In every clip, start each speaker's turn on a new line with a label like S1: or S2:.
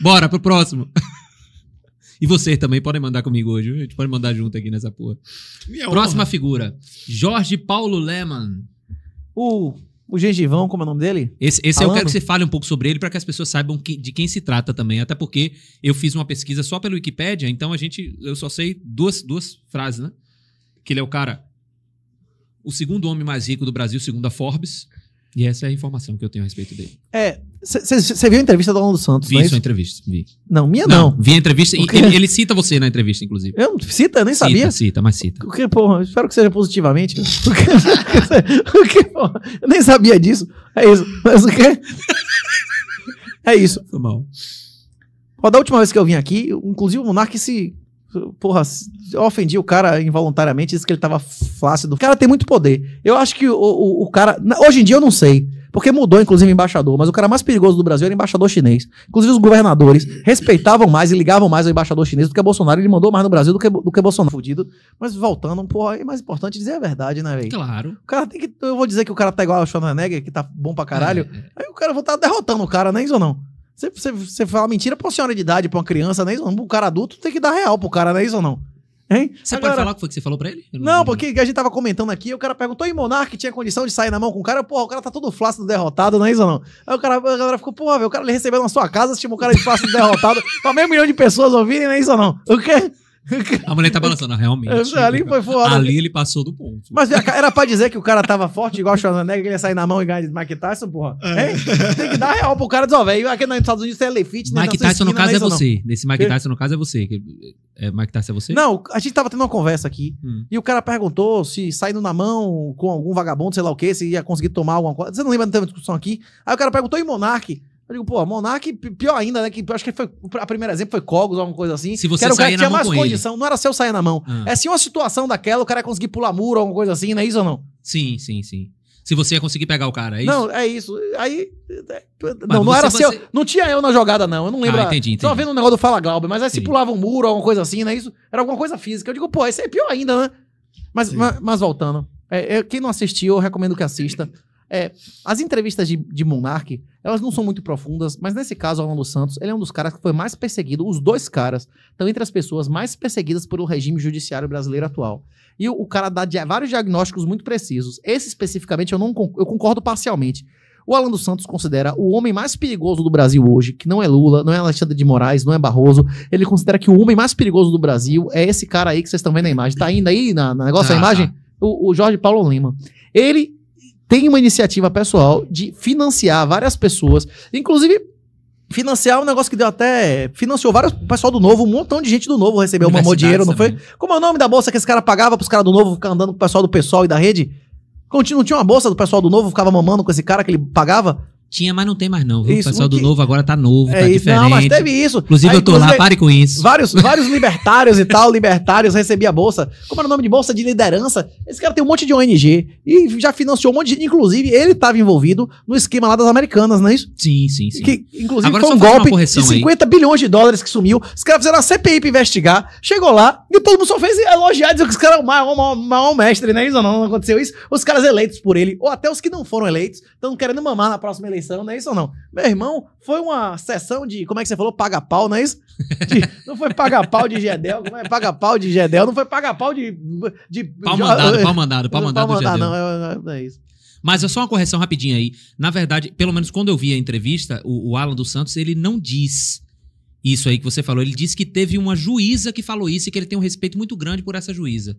S1: Bora pro próximo. E vocês também podem mandar comigo hoje. A gente pode mandar junto aqui nessa porra. Minha Próxima honra. figura. Jorge Paulo Leman.
S2: O, o gengivão, como é o nome dele?
S1: Esse, esse eu quero que você fale um pouco sobre ele para que as pessoas saibam que, de quem se trata também. Até porque eu fiz uma pesquisa só pelo Wikipedia, então a gente. Eu só sei duas, duas frases, né? Que ele é o cara. O segundo homem mais rico do Brasil, segundo a Forbes. E essa é a informação que eu tenho a respeito dele.
S2: É, você viu a entrevista do Alan
S1: Santos? Vi é sua entrevista, vi. Não, minha não. não. Vi a entrevista, ele, ele, cita você na entrevista, inclusive. Eu,
S2: cita? Eu nem cita, sabia. Cita, mas cita. que? porra, espero que seja positivamente. O que? porra, eu nem sabia disso. É isso. Mas o quê? É isso. Foi mal. Ó, da última vez que eu vim aqui, inclusive o Monark se Porra, eu ofendi o cara involuntariamente, disse que ele tava flácido. O cara tem muito poder. Eu acho que o, o, o cara. Hoje em dia eu não sei. Porque mudou, inclusive, embaixador. Mas o cara mais perigoso do Brasil era embaixador chinês. Inclusive, os governadores respeitavam mais e ligavam mais ao embaixador chinês do que o Bolsonaro. Ele mandou mais no Brasil do que, do que Bolsonaro. Fudido. Mas voltando, porra, é mais importante dizer a verdade, né, velho? Claro. O cara tem que. Eu vou dizer que o cara tá igual ao Schwarzenegger, que tá bom pra caralho. É, é. Aí o cara vai estar tá derrotando o cara, né, isso ou não? Você, você, fala mentira pra uma senhora de idade, pra uma criança, né? Isso ou não? um cara adulto tem que dar real pro cara, né? Isso ou não? Hein? Você Agora, pode falar o
S1: que foi que você falou pra ele? não,
S2: não porque a gente tava comentando aqui, o cara perguntou, em Monark tinha condição de sair na mão com o cara? Porra, o cara tá todo flácido, derrotado, não é isso não? Aí o cara, a galera ficou, porra, velho, o cara ele recebeu na sua casa, chamou o cara de flácido, derrotado, pra tá meio milhão de pessoas ouvirem, não é isso não? O quê?
S1: A mulher tá balançando, realmente. Ali foi fora. Ali ele passou do ponto.
S2: Mas é, era pra dizer que o cara tava forte, igual o Schwarzenegger, que ele ia sair na mão e ganhar de Mike Tyson, porra. É. Tem que dar real pro cara dizer, velho, aqui nos Estados Unidos você é lefite, né? Mike é Tyson, no caso, é, você. Nesse
S1: Mike Tyson, no caso, é você. É, Mike Tyson é você? Não,
S2: a gente tava tendo uma conversa aqui hum. e o cara perguntou se saindo na mão com algum vagabundo, sei lá o quê, se ia conseguir tomar alguma coisa. Você não lembra, de ter uma discussão aqui. Aí o cara perguntou, e Monark? Eu digo, pô, Monark, pior ainda, né? Que acho que foi, a primeira exemplo foi Cogos, alguma coisa assim. Se você que era o cara que tinha mais condição. Ele. Não era seu sair na mão. Ah. É se uma situação daquela, o cara ia conseguir pular muro, alguma coisa assim, não é isso ou não?
S1: Sim, sim, sim. Se você ia conseguir pegar o cara, é isso? Não,
S2: é isso. Aí. É, é, não, não era você... seu. Não tinha eu na jogada, não. Eu não lembro. Ah, entendi, entendi. Tava vendo um negócio do Fala Glauber, mas aí se pulava um muro, alguma coisa assim, não é isso? Era alguma coisa física. Eu digo, pô, isso é pior ainda, né? Mas, mas, mas, voltando. É, é, quem não assistiu, eu recomendo que assista. É, as entrevistas de, de Monark, elas não são muito profundas, mas nesse caso, Alan dos Santos, ele é um dos caras que foi mais perseguido. Os dois caras estão entre as pessoas mais perseguidas pelo regime judiciário brasileiro atual. E o, o cara dá vários diagnósticos muito precisos. Esse especificamente eu não eu concordo parcialmente. O Alan dos Santos considera o homem mais perigoso do Brasil hoje, que não é Lula, não é Alexandre de Moraes, não é Barroso. Ele considera que o homem mais perigoso do Brasil é esse cara aí que vocês estão vendo na imagem. Tá indo aí na, na negócio ah, a imagem? Tá. O, o Jorge Paulo Lima. Ele tem uma iniciativa pessoal de financiar várias pessoas, inclusive financiar um negócio que deu até. Financiou vários pessoal do novo, um montão de gente do novo recebeu uma dinheiro, não foi? Também. Como é o nome da bolsa que esse cara pagava pros caras do novo ficar andando com o pessoal do pessoal e da rede? Não tinha uma bolsa do pessoal do novo, ficava mamando com esse cara que ele pagava?
S1: Tinha, mas não tem mais não. Viu? Isso, o pessoal do novo agora tá novo, tá é tá isso. diferente. Não, mas teve isso. Inclusive Aí, eu tô inclusive, lá, pare com isso.
S2: Vários, vários libertários e tal, libertários recebia bolsa. Como era o nome de bolsa de liderança? Esse cara tem um monte de ONG e já financiou um monte de... Inclusive, ele estava envolvido no esquema lá das americanas, não é isso? Sim, sim, sim. Que, inclusive, agora foi um golpe de 50 aí. bilhões de dólares que sumiu. Os caras fizeram a CPI pra investigar. Chegou lá e todo mundo só fez elogiar, dizer que os caras é o maior, maior, maior, mestre, não é isso? Não, não aconteceu isso. Os caras eleitos por ele, ou até os que não foram eleitos, estão querendo mamar na próxima eleição eleição, não é isso ou não? Meu irmão, foi uma sessão de, como é que você falou? Paga pau, não é isso? De, não foi paga pau de Gedel, não é? Paga pau de Gedel, não foi paga pau de. de pau mandado, pau mandado, pau mandado. Pau mandado, não, é, não é isso.
S1: Mas é só uma correção rapidinha aí. Na verdade, pelo menos quando eu vi a entrevista, o, o Alan dos Santos, ele não diz isso aí que você falou. Ele disse que teve uma juíza que falou isso e que ele tem um respeito muito grande por essa juíza.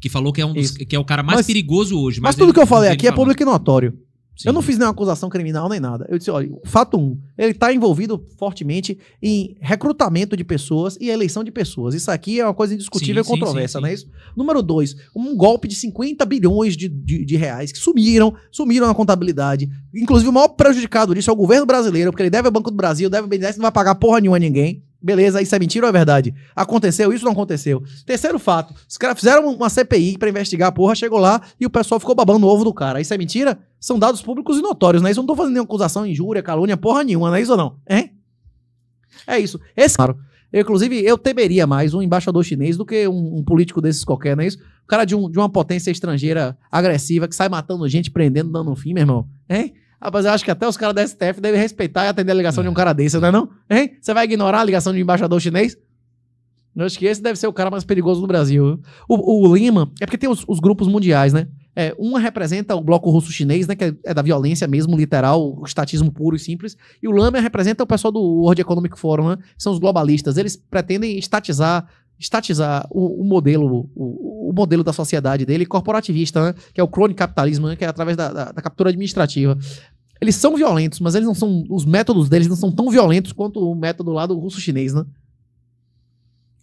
S1: Que falou que é, um dos, que é o cara mais mas, perigoso hoje. Mas, mas tudo ele, que eu falei aqui é público
S2: e notório. Sim. Eu não fiz nenhuma acusação criminal nem nada. Eu disse, olha, fato um, ele está envolvido fortemente em recrutamento de pessoas e eleição de pessoas. Isso aqui é uma coisa indiscutível sim, e controversa, não é isso? Número dois, um golpe de 50 bilhões de, de, de, reais que sumiram, sumiram na contabilidade. Inclusive, o maior prejudicado disso é o governo brasileiro, porque ele deve ao Banco do Brasil, deve ao BNDES, não vai pagar porra nenhuma a ninguém. Beleza, isso é mentira ou é verdade? Aconteceu isso ou não aconteceu? Terceiro fato, os caras fizeram uma CPI para investigar a porra, chegou lá e o pessoal ficou babando o ovo do cara. Isso é mentira? São dados públicos e notórios, né? Isso eu não tô fazendo nenhuma acusação, injúria, calúnia, porra nenhuma, não é isso ou não? Hein? É isso. Esse, claro, inclusive, eu temeria mais um embaixador chinês do que um, um político desses qualquer, não é isso? O cara de, um, de uma potência estrangeira agressiva que sai matando gente, prendendo, dando um fim, meu irmão. Hein? Ah, eu acho que até os caras da STF devem respeitar e atender a ligação é. de um cara desse, não é não? Hein? Você vai ignorar a ligação de um embaixador chinês? Eu acho que esse deve ser o cara mais perigoso do Brasil. O, o Lima, é porque tem os, os grupos mundiais, né? É, representa o bloco russo-chinês, né? Que é, é, da violência mesmo, literal, o estatismo puro e simples. E o Lama representa o pessoal do World Economic Forum, né? São os globalistas. Eles pretendem estatizar estatizar o, o modelo o, o, modelo da sociedade dele, corporativista, né? que é o crone capitalismo, né? que é através da, da, da, captura administrativa. Eles são violentos, mas eles não são os métodos deles não são tão violentos quanto o método lá do russo chinês, né?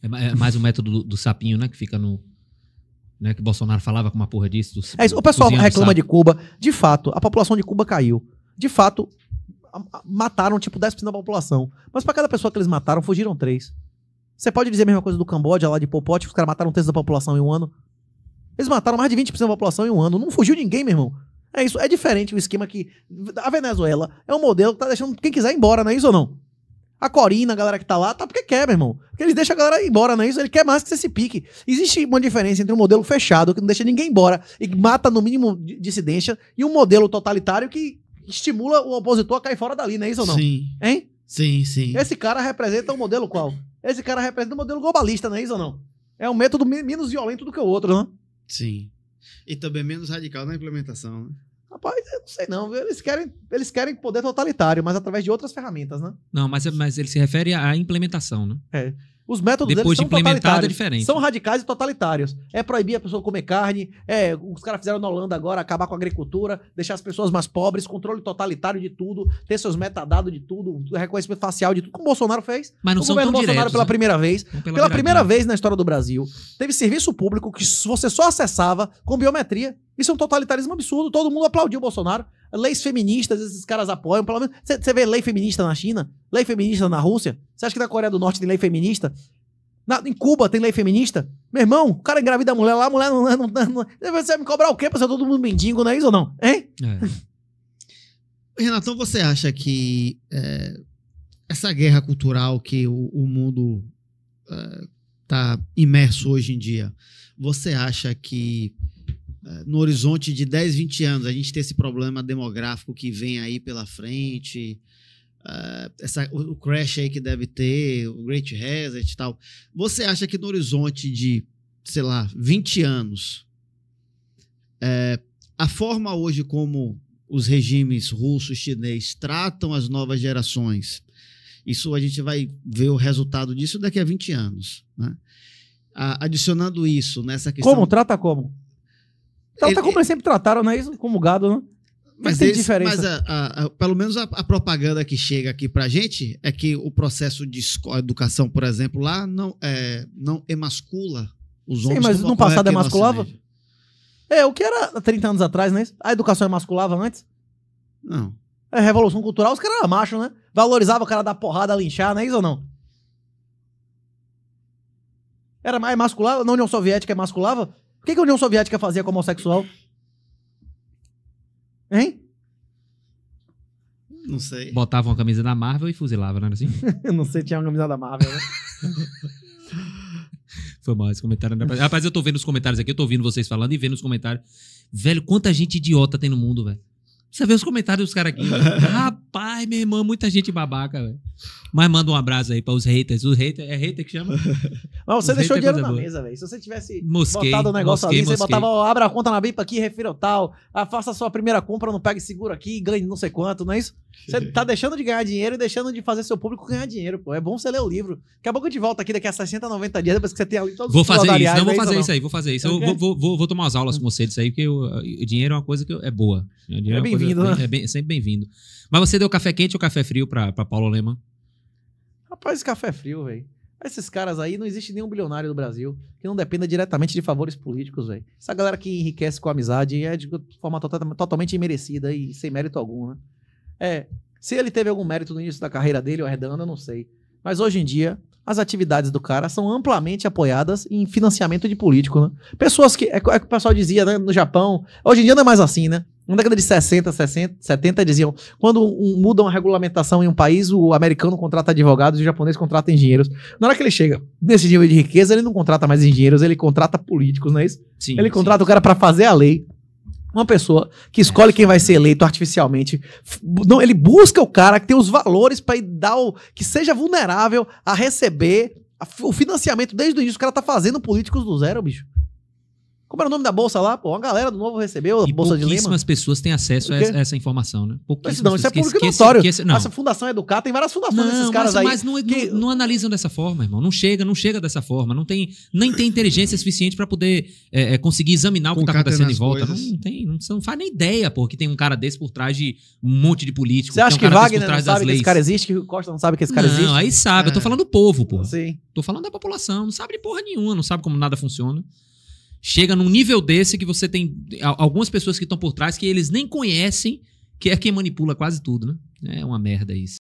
S1: É, é mais o método do, do sapinho, né, que fica no né, que Bolsonaro falava com uma porra disso. Dos, é isso, o pessoal reclama sapo. de Cuba.
S2: De fato, a população de Cuba caiu. De fato, mataram tipo 10% da população. Mas para cada pessoa que eles mataram, fugiram três. Você pode dizer a mesma coisa do Camboja, lá de Popote, os caras mataram um terço da população em um ano. Eles mataram mais de 20% da população em um ano. Não fugiu ninguém, meu irmão. É isso, é diferente o esquema que. A Venezuela é um modelo que tá deixando quem quiser ir embora, não é isso ou não? A Corina, a galera que tá lá, tá porque quer, meu irmão. Porque eles deixam a galera ir embora, não é isso? Ele quer mais que você se pique. Existe uma diferença entre um modelo fechado, que não deixa ninguém embora e mata no mínimo dissidência, e um modelo totalitário que estimula o opositor a cair fora dali, não é isso ou não? Sim. Hein? Sim, sim. Esse cara representa um modelo qual? Esse cara representa o modelo globalista, não é isso ou não? É um método menos violento do que o outro, né?
S1: Sim. E também menos radical na implementação, né?
S2: Rapaz, eu não sei não. Eles querem, eles querem poder totalitário, mas através de outras ferramentas, né?
S1: Não, mas, mas ele se refere à implementação, né? É. Os métodos Depois deles são é totalitários. diferente. São
S2: radicais e totalitários. É proibir a pessoa comer carne. É, os caras fizeram na Holanda agora acabar com a agricultura, deixar as pessoas mais pobres, controle totalitário de tudo, ter seus metadados de tudo, reconhecimento facial de tudo, como o Bolsonaro fez. Mas não o são governo Bolsonaro diretos, pela né? primeira vez. Pela, pela primeira vez na história do Brasil, teve serviço público que você só acessava com biometria. Isso é um totalitarismo absurdo. Todo mundo aplaudiu o Bolsonaro. Leis feministas, esses caras apoiam, pelo menos. Você vê lei feminista na China? Lei feminista na Rússia? Você acha que na Coreia do Norte tem lei feminista? Na, em Cuba tem lei feminista? Meu irmão, o cara engravida a mulher lá, a mulher não. não, não, não você vai me cobrar o quê pra ser todo mundo mendigo, não é isso ou não? Hein?
S1: É. Renatão, você acha que é, essa guerra cultural que o, o mundo está é, imerso hoje em dia, você acha que eh, no horizonte de 10, 20 anos, a gente ter esse problema demográfico que vem aí pela frente, uh, essa, o crash aí que deve ter, o Great Reset e tal, você acha que no horizonte de, sei lá, 20 anos, eh, a forma hoje como os regimes russo e chinês tratam as novas gerações, isso a gente vai ver o resultado disso daqui a 20 anos, né? Adicionando isso nessa questão. Como? Trata
S2: como? Então tá como eles sempre trataram,
S1: não é isso? Como gado, né? Mas, tem diferença. Mas a, a, a, pelo menos a, propaganda que chega aqui pra gente é que o processo de educação, por exemplo, lá não, é, não emascula os homens. Sim, mas no passado emasculava?
S2: É, o que era 30 anos atrás, né? A educação emasculava antes? Não. É a revolução cultural, os caras eram machos, né? Valorizava o cara dar porrada, linchar, não é isso ou não? Era mais emasculava? Na União Soviética emasculava? O que, que a União Soviética fazia com homossexual? Hein?
S1: Não sei. Botava uma camisa da Marvel e fuzilava, não era assim?
S2: eu não sei, tinha uma camisa da Marvel, né?
S1: Foi mal esse comentário. Né? Rapaz, eu tô vendo os comentários aqui, eu tô ouvindo vocês falando e vendo os comentários. Velho, quanta gente idiota tem no mundo, velho. Precisa ver os comentários dos caras aqui. Rapaz! Rapaz, minha irmã, muita gente babaca, velho. Mas manda um abraço aí para os haters. Os haters, é hater que chama? Não, você os deixou é dinheiro na boa.
S2: mesa, velho. Se você tivesse mosquei, botado o um negócio mosquei, ali, mosquei. você botava, ó, abra a conta na BIPA aqui, refira tal, ah, faça a sua primeira compra, não pegue seguro aqui, ganhe não sei quanto, não é isso? Você tá deixando de ganhar dinheiro e deixando de fazer seu público ganhar dinheiro, pô. É bom você ler o livro. Daqui a pouco eu te volto aqui daqui a 60, 90 dias, depois que você tem ali todos vou os fazer isso, não vou fazer né, isso aí, vou fazer isso. Eu vou,
S1: vou, vou, vou tomar umas aulas com você disso aí, porque o dinheiro é uma coisa que é boa. É, é bem-vindo, né? É bem, é sempre bem-vindo. Mas você deu café quente ou café frio pra, pra Paulo Lema?
S2: Rapaz, café frio, velho. Esses caras aí, não existe nenhum bilionário do Brasil que não dependa diretamente de favores políticos, velho. Essa galera que enriquece com amizade é de forma to tota-, totalmente imerecida e sem mérito algum, né? É, se ele teve algum mérito no início da carreira dele ou arredando, eu não sei. Mas hoje em dia, as atividades do cara são amplamente apoiadas em financiamento de político, né? Pessoas que. É, é que o pessoal dizia, né, no Japão. Hoje em dia não é mais assim, né? Na década de 60, 60, 70, diziam: quando um, muda uma regulamentação em um país, o americano contrata advogados e o japonês contrata engenheiros. Na hora que ele chega nesse nível de riqueza, ele não contrata mais engenheiros, ele contrata políticos, não é isso? Sim, ele contrata sim. o cara para fazer a lei. Uma pessoa que escolhe quem vai ser eleito artificialmente. Não, ele busca o cara que tem os valores para dar o. que seja vulnerável a receber o financiamento desde o início. O cara tá fazendo políticos do zero,
S1: bicho. Como
S2: era o nome da bolsa lá? Pô, uma galera do Novo recebeu a e bolsa de Lima. Pouquíssimas
S1: pessoas têm acesso a essa, a essa, informação, né? Pouquíssimas mas não, isso é público que, notório. Que não. Essa fundação Educar tem várias fundações não, desses caras mas, aí. Mas não, é- que... não, não, analisam dessa forma, irmão. Não chega, não chega dessa forma. Não tem, nem tem inteligência suficiente para poder é, é, conseguir examinar o que está acontecendo de volta. Não, não, tem, não, não faz nem ideia, pô, que tem um cara desse por trás de um monte de político. Você acha um que Wagner não sabe que esse cara
S2: existe, que o Costa não sabe que esse cara existe? Não, aí sabe. É. Eu tô é. falando do povo,
S1: pô. Sim. Tô falando da população. Não sabe de porra nenhuma, não sabe como nada funciona chega num nível desse que você tem algumas pessoas que estão por trás que eles nem conhecem, que é quem manipula quase tudo, né? É uma merda isso.